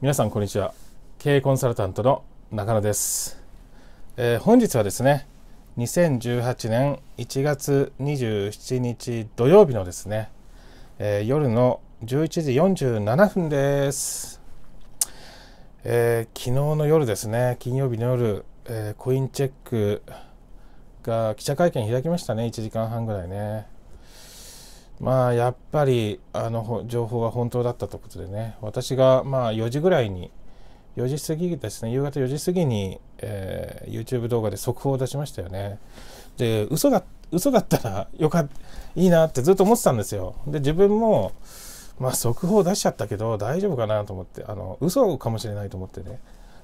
皆さんこんにちは経営コンサルタントの中野です、えー、本日はですね2018年1月27日土曜日のですね、えー、夜の11時47分です、えー、昨日の夜ですね金曜日の夜、えコインチェックが記者会見開きましたね1時間半ぐらいねまあやっぱりあの情報は本当だったということでね私がまあ4時ぐらいに4時過ぎですね夕方4時過ぎに、えー、YouTube 動画で速報を出しましたよねで嘘だ嘘だったらよかいいなってずっと思ってたんですよで自分もまあ速報出しちゃったけど大丈夫かなと思ってあの嘘かもしれないと思ってね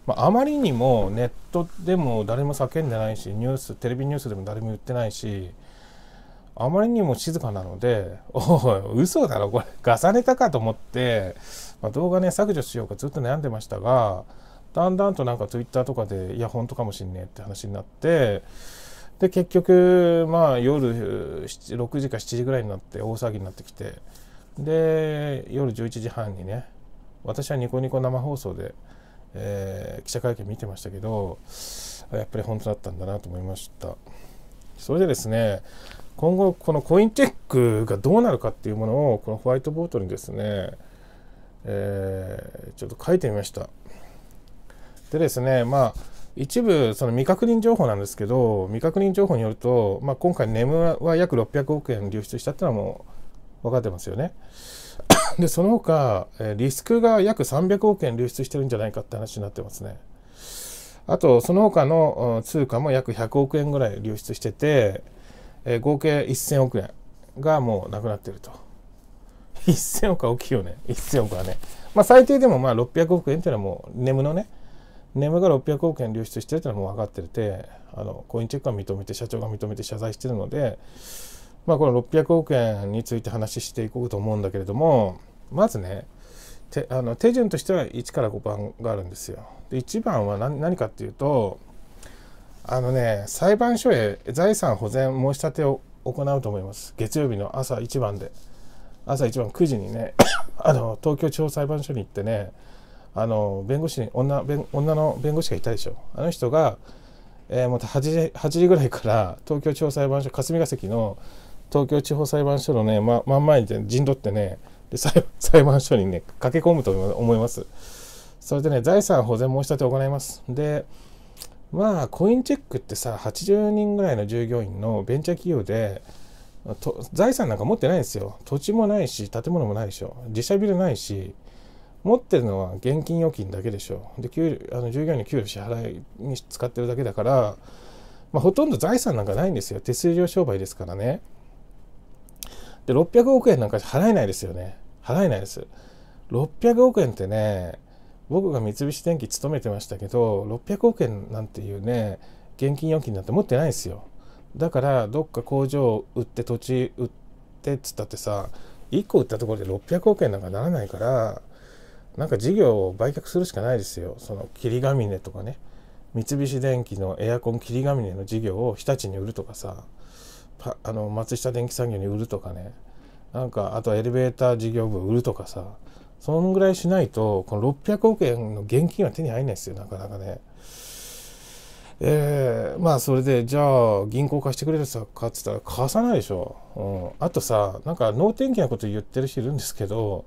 まあ、あまりにもネットでも誰も叫んでないしニューステレビニュースでも誰も言ってないしあまりにも静かなので、おい、嘘だろ、これ、ガサネタかと思って、まあ、動画ね、削除しようかずっと悩んでましたが、だんだんとなんか Twitter とかで、いや、本当かもしんねえって話になって、で、結局、まあ、夜6時か7時ぐらいになって大騒ぎになってきて、で、夜11時半にね、私はニコニコ生放送で、えー、記者会見見てましたけど、やっぱり本当だったんだなと思いました。それでですね、今後このコインチェックがどうなるかっていうものをこのホワイトボードにですね、えー、ちょっと書いてみました。でですねまあ一部その未確認情報なんですけど未確認情報によると、まあ、今回ネムは約600億円流出したっていうのはもう分かってますよね。でその他リスクが約300億円流出してるんじゃないかって話になってますね。あとその他の通貨も約100億円ぐらい流出しててえー、合計1000億円がもうなくなってると。1000 億は大きいよね。1000億はね。まあ最低でもまあ600億円っていうのはもうネムのね、ネムが600億円流出してるっていうのはもう分かってて、あの、コインチェックは認めて、社長が認めて謝罪してるので、まあこの600億円について話していこうと思うんだけれども、まずね、てあの手順としては1から5番があるんですよ。で1番は何何かっていうと、あのね、裁判所へ財産保全申し立てを行うと思います。月曜日の朝一番で。朝一番9時にね、あの、東京地方裁判所に行ってね、あの、弁護士に、女、弁女の弁護士がいたでしょ。あの人が、えー、また8時 ,8 時ぐらいから東京地方裁判所霞が関の東京地方裁判所のね、ま、真ん前に陣取ってねで裁判所にね駆け込むと思いますそれでね財産保全申し立てを行いますでまあコインチェックってさ80人ぐらいの従業員のベンチャー企業で財産なんか持ってないですよ土地もないし建物もないでしょ自社ビルないし持ってるのは現金預金だけでしょで給あの従業員の給料支払いに使ってるだけだから、まあ、ほとんど財産なんかないんですよ手数料商売ですからねで600億円なんか払えないですよね払えないです600億円ってね僕が三菱電機勤めてましたけど600億円なんていうね現金預金なんて持ってないですよだからどっか工場を売って土地売ってっつったってさ1個売ったところで600億円なんかならないからなんか事業を売却するしかないですよその霧ヶ峰とかね三菱電機のエアコン霧ヶ峰の事業を日立に売るとかさあの松下電機産業に売るとかねなんかあとエレベーター事業部売るとかさそのぐらいしないと、この600億円の現金は手に入らないですよ、なかなかね。えー、まあそれで、じゃあ銀行貸してくれるさかって言ったら貸さないでしょ。うん、あとさ、なんか脳天気なこと言ってる人いるんですけど、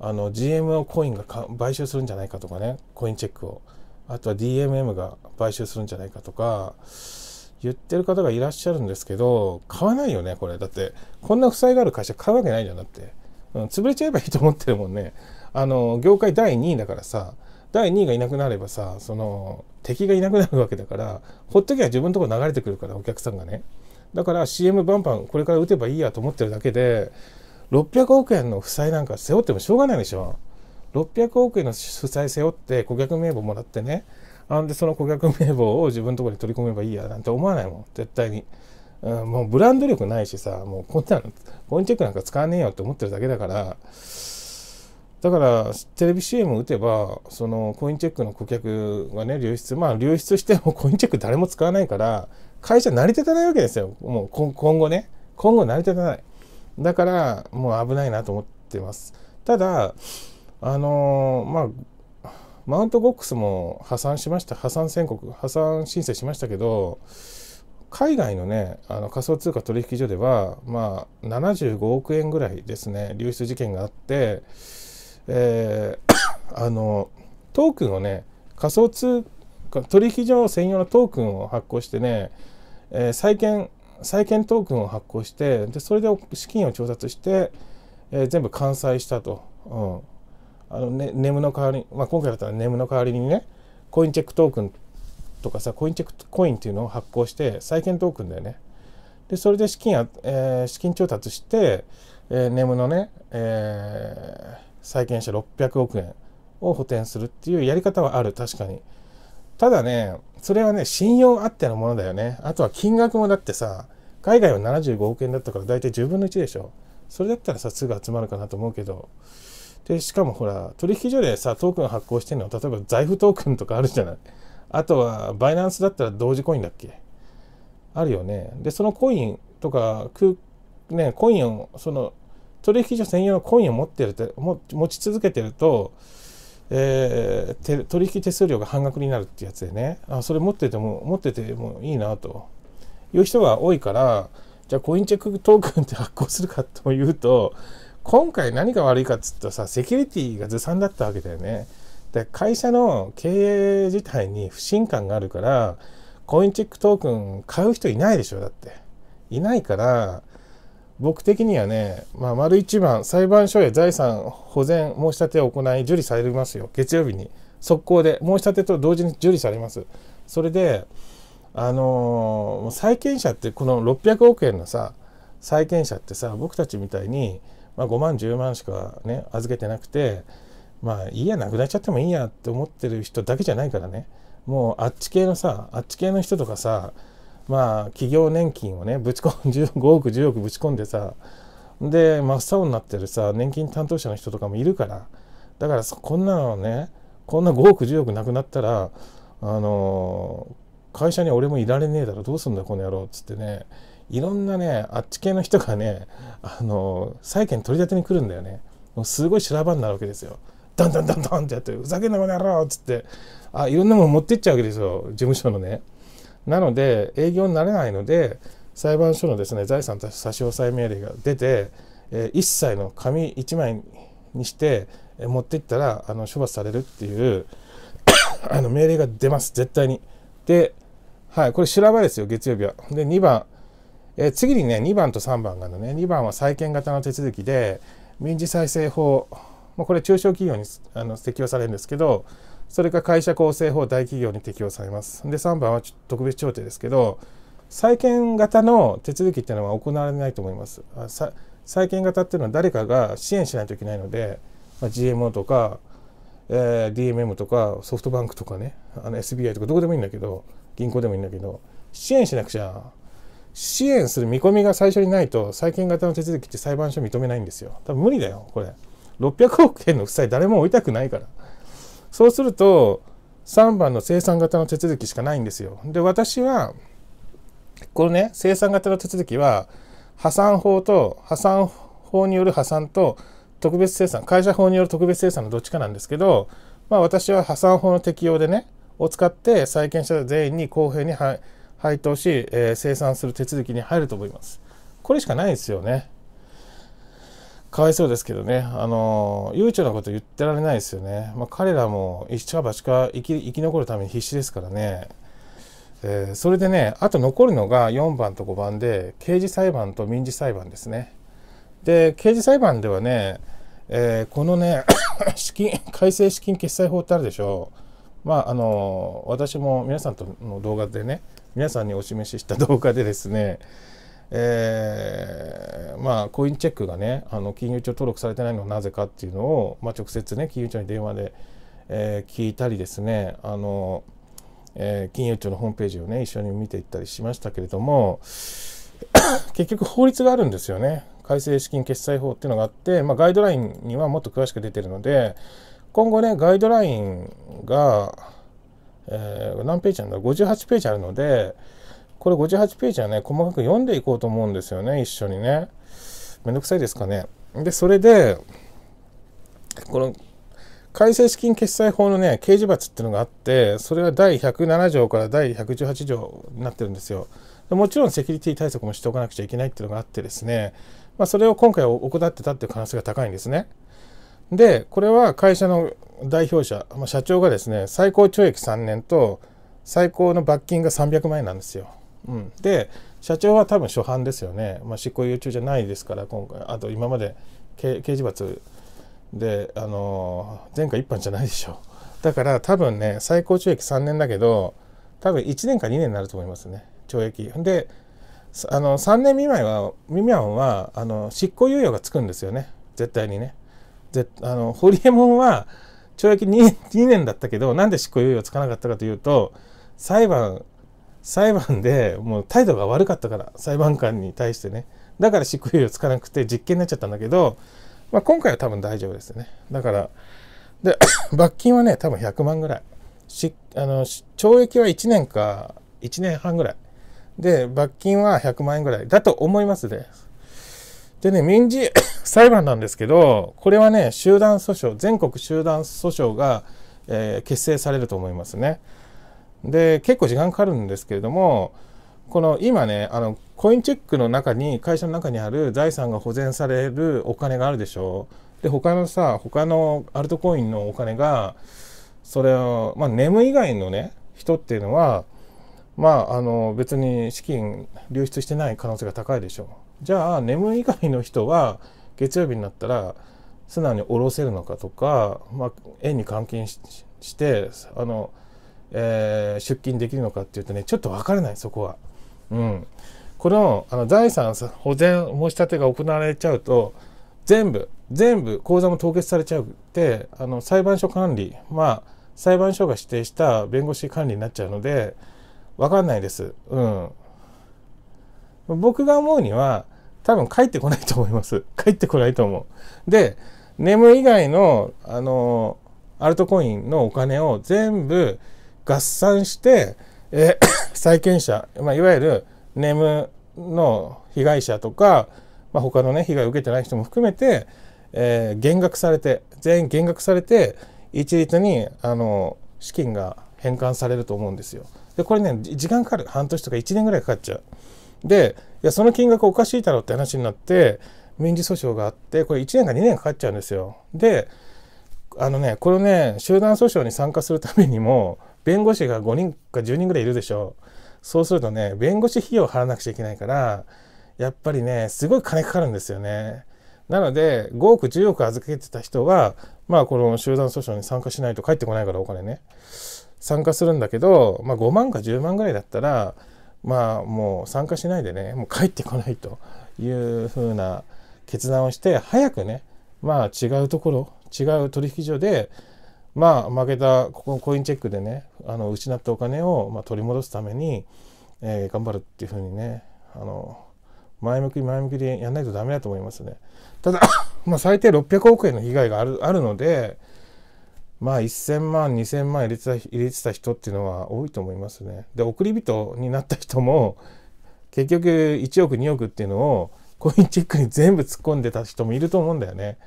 あの GMO コインが買収するんじゃないかとかね、コインチェックを。あとは DMM が買収するんじゃないかとか、言ってる方がいらっしゃるんですけど、買わないよね、これ。だって、こんな負債がある会社買うわけないじゃん、だって。うん、潰れちゃえばいいと思ってるもんね。あの、業界第2位だからさ、第2位がいなくなればさ、その、敵がいなくなるわけだから、ほっときゃ自分のとこ流れてくるから、お客さんがね。だから CM バンバンこれから打てばいいやと思ってるだけで、600億円の負債なんか背負ってもしょうがないでしょ。600億円の負債背負って顧客名簿もらってね、あんでその顧客名簿を自分のところに取り込めばいいやなんて思わないもん、絶対に。うん、もうブランド力ないしさもうこんなのコインチェックなんか使わねえよって思ってるだけだからだからテレビ CM 打てばそのコインチェックの顧客がね流出まあ流出しても コインチェック誰も使わないから会社成り立たないわけですよもう今後ね今後成り立たないだからもう危ないなと思ってますただあのー、まあマウントボックスも破産しました破産宣告破産申請しましたけど海外のねあの仮想通貨取引所では、まあ、75億円ぐらいですね流出事件があって、えー、あのトークンをね仮想通貨取引所専用のトークンを発行してね、えー、債券債券トークンを発行してでそれで資金を調達して、えー、全部完済したと、うんあのね、ネムの代わりに、まあ、今回だったらネムの代わりにねコインチェックトークンとかさコインチェックコインっていうのを発行して債券トークンだよねでそれで資金や、えー、資金調達して、えー、ネムのね、えー、債権者600億円を補填するっていうやり方はある確かにただねそれはね信用あってのものだよねあとは金額もだってさ海外は75億円だったから大体10分の1でしょそれだったらさすぐ集まるかなと思うけどでしかもほら取引所でさトークン発行してんの例えば財布トークンとかあるじゃないあとは、バイナンスだったら同時コインだっけあるよね。で、そのコインとか、ね、コインを、その、取引所専用のコインを持ってるて、持ち続けてると、えー、取引手数料が半額になるってやつでね、あ、それ持ってても、持っててもいいなという人が多いから、じゃあコインチェックトークンって発行するかというと、今回何が悪いかっつうとさ、セキュリティがずさんだったわけだよね。で会社の経営自体に不信感があるからコインチェックトークン買う人いないでしょだっていないから僕的にはね、まあ、丸一番裁判所へ財産保全申し立てを行い受理されますよ月曜日に速攻で申し立てと同時に受理されますそれであのー、債権者ってこの600億円のさ債権者ってさ僕たちみたいに、まあ、5万10万しかね預けてなくてまあいいやなくなっちゃってもいいやって思ってる人だけじゃないからねもうあっち系のさあっち系の人とかさまあ企業年金をねぶち込ん5億10億ぶち込んでさで真っ青になってるさ年金担当者の人とかもいるからだからこんなのねこんな5億10億なくなったらあの会社に俺もいられねえだろどうすんだこの野郎っつってねいろんなねあっち系の人がねあの債権取り立てに来るんだよねもうすごい修羅場になるわけですよ。ダンダンダンダンってやって「ふざけんなこの野郎!」っつってあいろんなもの持ってっちゃうわけですよ事務所のね。なので営業になれないので裁判所のですね財産差し押さえ命令が出て、えー、一切の紙一枚にして、えー、持っていったらあの処罰されるっていう あの命令が出ます絶対に。で、はい、これ修羅場ですよ月曜日は。で2番、えー、次にね2番と3番がね2番は債権型の手続きで民事再生法まあ、これ中小企業にあの適用されるんですけどそれが会社構成法大企業に適用されます。で3番は特別調停ですけど債権型の手続きっていうのは行われないと思います。債権型っていうのは誰かが支援しないといけないので、まあ、GMO とか、えー、DMM とかソフトバンクとかねあの SBI とかどこでもいいんだけど銀行でもいいんだけど支援しなくちゃ支援する見込みが最初にないと債権型の手続きって裁判所認めないんですよ多分無理だよこれ。600億円の負債誰も負いたくないから。そうすると、3番の生産型の手続きしかないんですよ。で、私は、このね、生産型の手続きは、破産法と、破産法による破産と、特別生産、会社法による特別生産のどっちかなんですけど、まあ私は破産法の適用でね、を使って債権者全員に公平に配当し、えー、生産する手続きに入ると思います。これしかないですよね。かわいそうですけどね、あの、悠長なこと言ってられないですよね。まあ、彼らも一か八か生き生き残るために必死ですからね。えー、それでね、あと残るのが4番と5番で、刑事裁判と民事裁判ですね。で、刑事裁判ではね、えー、このね 資金、改正資金決済法ってあるでしょう。まあ、あの、私も皆さんとの動画でね、皆さんにお示しした動画でですね、えーまあ、コインチェックがねあの金融庁登録されてないのはなぜかっていうのを、まあ、直接ね金融庁に電話で、えー、聞いたりですねあの、えー、金融庁のホームページをね一緒に見ていったりしましたけれども 結局法律があるんですよね改正資金決済法っていうのがあって、まあ、ガイドラインにはもっと詳しく出てるので今後ねガイドラインが、えー、何ページなんだ58ページあるのでこれ58ページはね細かく読んでいこうと思うんですよね一緒にね。めんどくさいですかね。で、それで、この、改正資金決済法のね、刑事罰っていうのがあって、それは第107条から第118条になってるんですよ。もちろんセキュリティ対策もしておかなくちゃいけないっていうのがあってですね、まあ、それを今回怠ってたっていう可能性が高いんですね。で、これは会社の代表者、まあ、社長がですね、最高懲役3年と最高の罰金が300万円なんですよ。うん、で、社長は多分初犯ですよね、まあ、執行猶予中じゃないですから、今回、あと今まで刑事罰で、あのー、前回一般じゃないでしょう。だから多分ね、最高懲役3年だけど、多分1年か2年になると思いますね、懲役。で、あの3年未満は未満はあの執行猶予がつくんですよね、絶対にね。あのホリエモンは懲役 2, 2年だったけど、なんで執行猶予つかなかったかというと、裁判裁判でもう態度が悪かったから裁判官に対してねだから執行猶予つかなくて実刑になっちゃったんだけど、まあ、今回は多分大丈夫ですねだからで 罰金はね多分100万ぐらいしあの懲役は1年か1年半ぐらいで罰金は100万円ぐらいだと思いますねでね民事 裁判なんですけどこれはね集団訴訟全国集団訴訟が、えー、結成されると思いますね。で、結構時間かかるんですけれども、この今ね、あの、コインチェックの中に、会社の中にある財産が保全されるお金があるでしょで、他のさ、他のアルトコインのお金が、それを、まあ、ネム以外のね、人っていうのは、まあ、あの、別に資金流出してない可能性が高いでしょう。じゃあ、ネム以外の人は、月曜日になったら、素直に下ろせるのかとか、まあ、円に換金して、あの、えー、出金できるのかっていうとね、ちょっとわからない、そこは。うん。このあの財産保全申し立てが行われちゃうと、全部、全部、口座も凍結されちゃうって、あの、裁判所管理、まあ、裁判所が指定した弁護士管理になっちゃうので、わかんないです。うん。僕が思うには、多分帰ってこないと思います。帰ってこないと思う。で、ネム以外の、あの、アルトコインのお金を全部、合算して、えー、債権者、まあ、いわゆるネームの被害者とか、まあ、他のね被害を受けてない人も含めて、えー、減額されて全員減額されて一律にあの資金が返還されると思うんですよ。でこれね時間かかる半年とか1年ぐらいかかっちゃう。でいやその金額おかしいだろうって話になって民事訴訟があってこれ1年か2年かかっちゃうんですよ。であのねこれね集団訴訟に参加するためにも弁護士が5人か10人ぐらいいるでしょう。そうするとね、弁護士費用を払わなくちゃいけないから、やっぱりね、すごい金かかるんですよね。なので、5億、10億預けてた人は、まあ、この集団訴訟に参加しないと帰ってこないから、お金ね。参加するんだけど、まあ、5万か10万ぐらいだったら、まあ、もう参加しないでね、もう帰ってこないというふうな決断をして、早くね、まあ、違うところ、違う取引所で、まあ、負けた、ここのコインチェックでね、あの、失ったお金を、まあ、取り戻すために、えー、頑張るっていうふうにね、あの、前向き前向きでやんないとダメだと思いますね。ただ、まあ、最低600億円の被害があるあるので、まあ、1000万、2000万入れてた入れてた人っていうのは多いと思いますね。で、送り人になった人も、結局1億、2億っていうのを、コインチェックに全部突っ込んでた人もいると思うんだよね。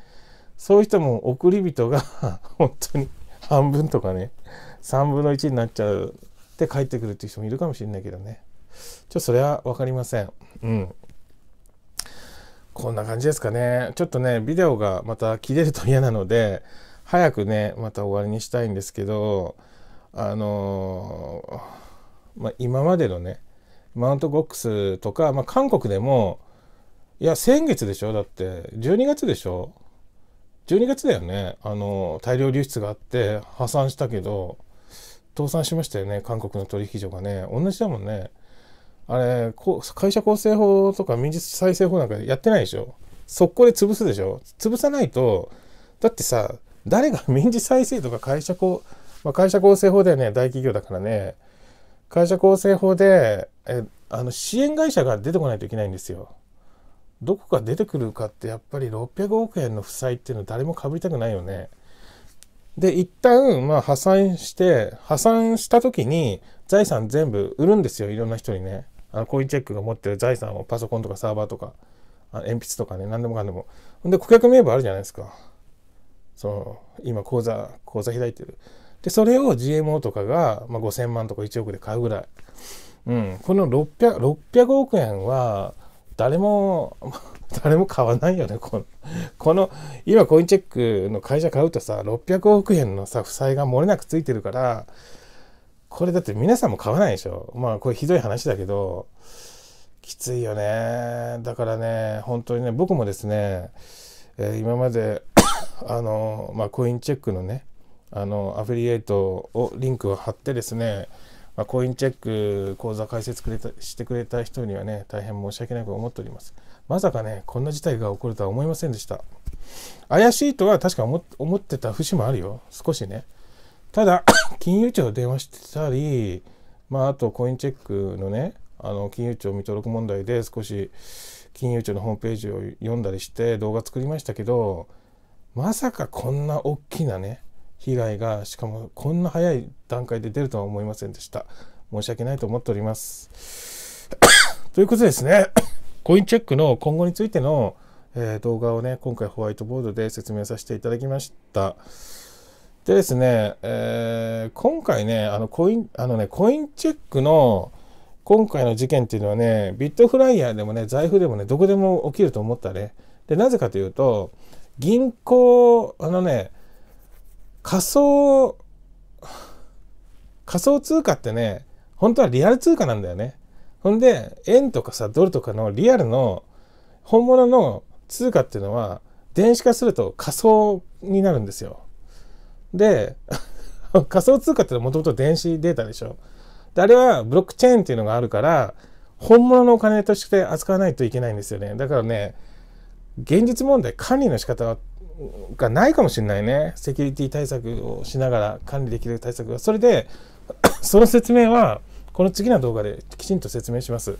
そういう人も送り人が 本当に半分とかね3分の1になっちゃうって帰ってくるっていう人もいるかもしれないけどねちょっとそれは分かりませんうんこんな感じですかねちょっとねビデオがまた切れると嫌なので早くねまた終わりにしたいんですけどあのー、まあ、今までのねマウントボックスとか、まあ、韓国でもいや先月でしょだって12月でしょ12月だよねあの大量流出があって破産したけど倒産しましたよね韓国の取引所がね同じだもんねあれ会社構成法とか民事再生法なんかやってないでしょ速攻で潰すでしょ潰さないとだってさ誰が民事再生とか会社構、まあ、会社構成法だよね大企業だからね会社構成法でえあの支援会社が出てこないといけないんですよどこか出てくるかってやっぱり600億円の負債っていうのは誰もかぶりたくないよね。で、一旦、まあ、破産して、破産した時に財産全部売るんですよ、いろんな人にね。あの、コインチェックが持ってる財産をパソコンとかサーバーとか、あ鉛筆とかね、何でもかんでも。で、顧客名簿あるじゃないですか。その、今、口座、口座開いてる。で、それを GMO とかが、まあ、5000万とか1億で買うぐらい。うん。この600、600億円は、誰も、誰も買わないよね、この。この、今コインチェックの会社買うとさ、600億円のさ、負債が漏れなくついてるから、これだって皆さんも買わないでしょ。まあ、これひどい話だけど、きついよね。だからね、本当にね、僕もですね、えー、今まで あの、まあ、コインチェックのね、あの、アフィリエイトを、リンクを貼ってですね、まあ、コインチェック講座解説くれたしてくれた人にはね、大変申し訳なく思っております。まさかね、こんな事態が起こるとは思いませんでした。怪しいとは確か思ってた節もあるよ。少しね。ただ、金融庁電話してたり、まあ、あとコインチェックのね、あの金融庁未登録問題で少し金融庁のホームページを読んだりして動画作りましたけどまさかこんな大きなね被害がしかもこんな早い段階で出るとは思いませんでした申し訳ないと思っております ということですね コインチェックの今後についての、えー、動画をね今回ホワイトボードで説明させていただきましたでですね、えー、今回ねあのコインあのねコインチェックの今回の事件っていうのはね、ビットフライヤーでもね、財布でもね、どこでも起きると思ったね。で、なぜかというと、銀行、あのね、仮想、仮想通貨ってね、本当はリアル通貨なんだよね。ほんで、円とかさ、ドルとかのリアルの本物の通貨っていうのは、電子化すると仮想になるんですよ。で、仮想通貨ってのはもともと電子データでしょ。で、あれはブロックチェーンっていうのがあるから、本物のお金として扱わないといけないんですよね。だからね、現実問題管理の仕方はがないかもしれないねセキュリティ対策をしながら管理できる対策がそれで その説明はこの次の動画できちんと説明します。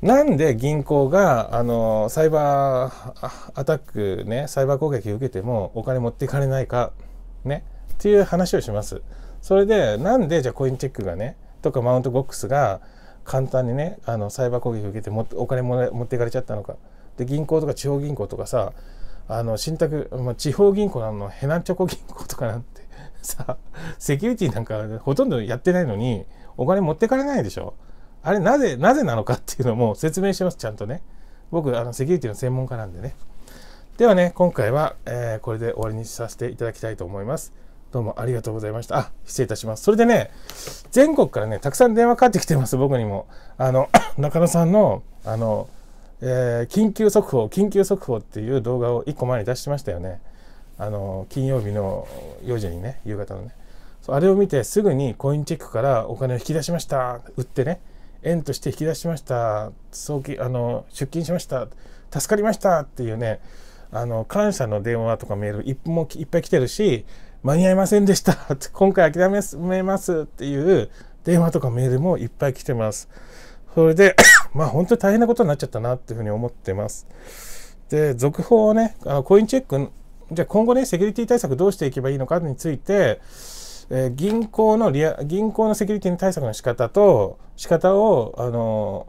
なんで銀行が、あの、サイバーアタックね、サイバー攻撃を受けてもお金持っていかれないか、ね、っていう話をします。それで、なんでじゃあコインチェックがね、とかマウントボックスが簡単にね、あの、サイバー攻撃を受けてもお金も持っていかれちゃったのか。で、銀行とか地方銀行とかさ、あの、信託、まあ、地方銀行のあの、ヘナチョコ銀行とかなんて、さ、セキュリティなんかほとんどやってないのに、お金持ってかれないでしょ。あれ、なぜ、なぜなのかっていうのも説明してます、ちゃんとね。僕、あの、セキュリティの専門家なんでね。ではね、今回は、えー、これで終わりにさせていただきたいと思います。どうもありがとうございました。あ、失礼いたします。それでね、全国からね、たくさん電話かかってきてます、僕にも。あの、中野さんの、あの、えー、緊急速報、緊急速報っていう動画を1個前に出してましたよね。あの、金曜日の4時にね、夕方のね。あれを見てすぐにコインチェックからお金を引き出しました。売ってね。円として引き出しました。あの、出金しました。助かりましたっていうね、あの、感謝の電話とかメールいっもいっぱい来てるし、間に合いませんでした。今回諦めますっていう電話とかメールもいっぱい来てます。それでまあ本当に大変なことになっちゃったなっていうふうに思ってます。で、続報をね、あのコインチェック、じゃあ今後ね、セキュリティ対策どうしていけばいいのかについて、えー、銀行のリア、銀行のセキュリティ対策の仕方と、仕方を、あの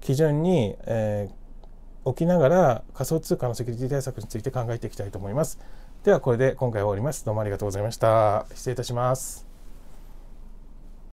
基準に、えー、置きながら仮想通貨のセキュリティ対策について考えていきたいと思います。ではこれで今回は終わります。どうもありがとうございました。失礼いたします。